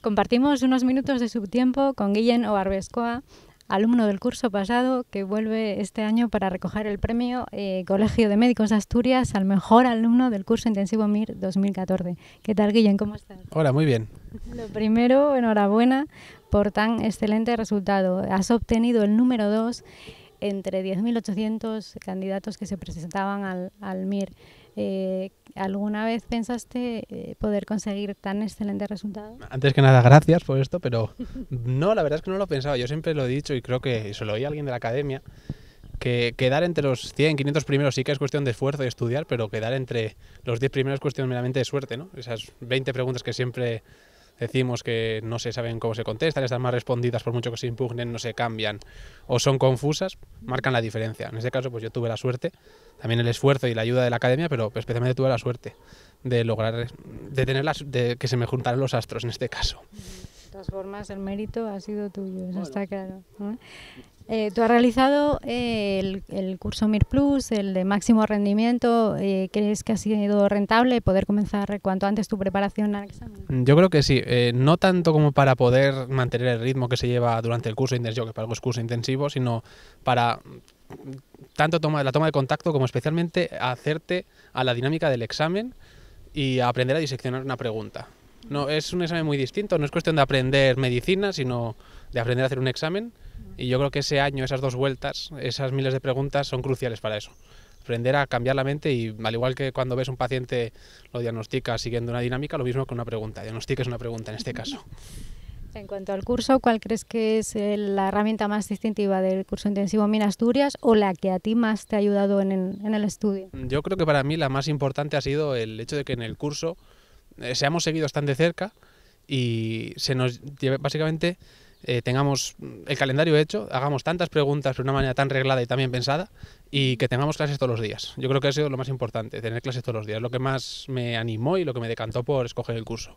Compartimos unos minutos de su tiempo con Guillén Obarbescoa, alumno del curso pasado que vuelve este año para recoger el premio eh, Colegio de Médicos Asturias al mejor alumno del curso intensivo MIR 2014. ¿Qué tal, Guillén? ¿Cómo estás? Hola, muy bien. Lo primero, enhorabuena por tan excelente resultado. Has obtenido el número 2 entre 10.800 candidatos que se presentaban al, al MIR. Eh, ¿Alguna vez pensaste eh, poder conseguir tan excelente resultado? Antes que nada, gracias por esto, pero no, la verdad es que no lo pensaba. Yo siempre lo he dicho y creo que se lo oí a alguien de la academia, que quedar entre los 100, 500 primeros sí que es cuestión de esfuerzo y estudiar, pero quedar entre los 10 primeros es cuestión meramente de suerte, ¿no? Esas 20 preguntas que siempre decimos que no se saben cómo se contestan, están más respondidas por mucho que se impugnen, no se cambian o son confusas, marcan la diferencia. En este caso, pues yo tuve la suerte, también el esfuerzo y la ayuda de la academia, pero especialmente tuve la suerte de lograr, de de que se me juntaran los astros en este caso. De todas formas, el mérito ha sido tuyo, eso está claro. Eh, tú has realizado eh, el, curso MIR Plus, el de máximo rendimiento. Eh, ¿Crees que ha sido rentable poder comenzar cuanto antes tu preparación al examen? Yo creo que sí. no tanto como para poder mantener el ritmo que se lleva durante el curso intensivo, que para es curso intensivo, sino para mm, tanto la toma de contacto como especialmente hacerte a la dinámica del examen y aprender a diseccionar una pregunta. No, es un examen muy distinto, no es cuestión de aprender medicina, sino de aprender a hacer un examen y yo creo que ese año, esas dos vueltas, esas miles de preguntas son cruciales para eso. Aprender a cambiar la mente y al igual que cuando ves un paciente lo diagnostica siguiendo una dinámica, lo mismo que una pregunta. Diagnostica es una pregunta en este caso. En cuanto al curso, ¿cuál crees que es eh, la herramienta más distintiva del curso intensivo en Asturias o la que a ti más te ha ayudado en el, estudio? Yo creo que para mí la más importante ha sido el hecho de que en el curso eh, seamos seguidos tan de cerca y se nos lleve básicamente eh, tengamos el calendario hecho, hagamos tantas preguntas de una manera tan reglada y tan bien pensada y que tengamos clases todos los días. Yo creo que ha sido lo más importante, tener clases todos los días. Lo que más me animó y lo que me decantó por escoger el curso.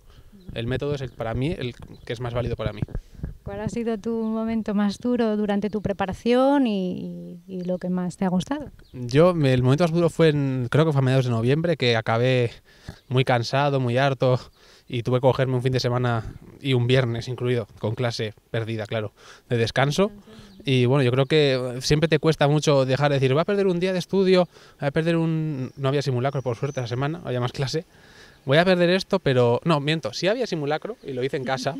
El método es el, para mí el que es más válido para mí. ¿Cuál ha sido tu momento más duro durante tu preparación y, lo que más te ha gustado? Yo, el momento más duro fue, creo que fue a mediados de noviembre, que acabé muy cansado, muy harto, y tuve que cogerme un fin de semana y un viernes incluido, con clase perdida, claro, de descanso. Y bueno, yo creo que siempre te cuesta mucho dejar de decir, voy a perder un día de estudio, voy a perder un... No había simulacro, por suerte, la semana, había más clase. Voy a perder esto, pero... No, miento, sí había simulacro y lo hice en casa.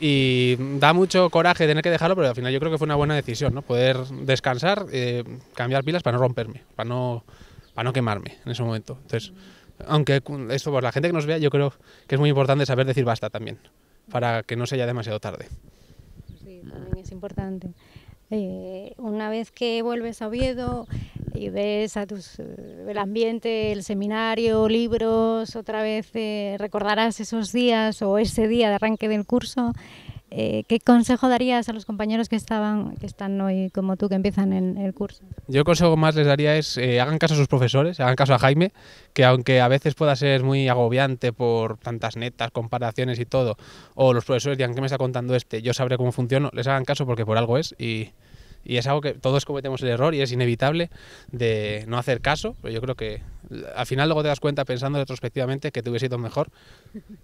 y da mucho coraje tener que dejarlo, pero al final yo creo que fue una buena decisión, ¿no? Poder descansar, eh, cambiar pilas para no romperme, para no, para no quemarme en ese momento. Entonces, aunque eso, pues, la gente que nos vea, yo creo que es muy importante saber decir basta también, para que no sea demasiado tarde. Sí, también es importante. Eh, una vez que vuelves a Oviedo y ves a tus, eh, el ambiente, el seminario, libros, otra vez eh, recordarás esos días o ese día de arranque del curso eh, ¿qué consejo darías a los compañeros que están hoy como tú, que empiezan en el curso? Yo el consejo más les daría es eh, hagan caso a sus profesores, hagan caso a Jaime, que aunque a veces pueda ser muy agobiante por tantas netas, comparaciones y todo, o los profesores digan, que me está contando este? Yo sabré cómo funciona, les hagan caso porque por algo es y es algo que todos cometemos el error y es inevitable de no hacer caso, pero yo creo que al final luego te das cuenta pensando retrospectivamente que te hubiese ido mejor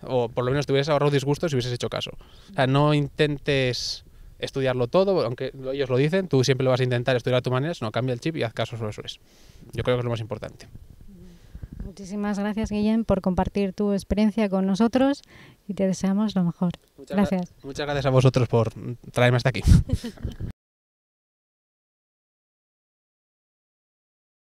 o por lo menos te hubieses ahorrado disgustos si hubieses hecho caso. O sea, no intentes estudiarlo todo, aunque ellos lo dicen, tú siempre lo vas a intentar estudiar a tu manera, no cambia el chip y haz caso sobre eso. Yo creo que es lo más importante. Muchísimas gracias, Guillén, por compartir tu experiencia con nosotros y te deseamos lo mejor. gracias. muchas gracias a vosotros por traerme hasta aquí.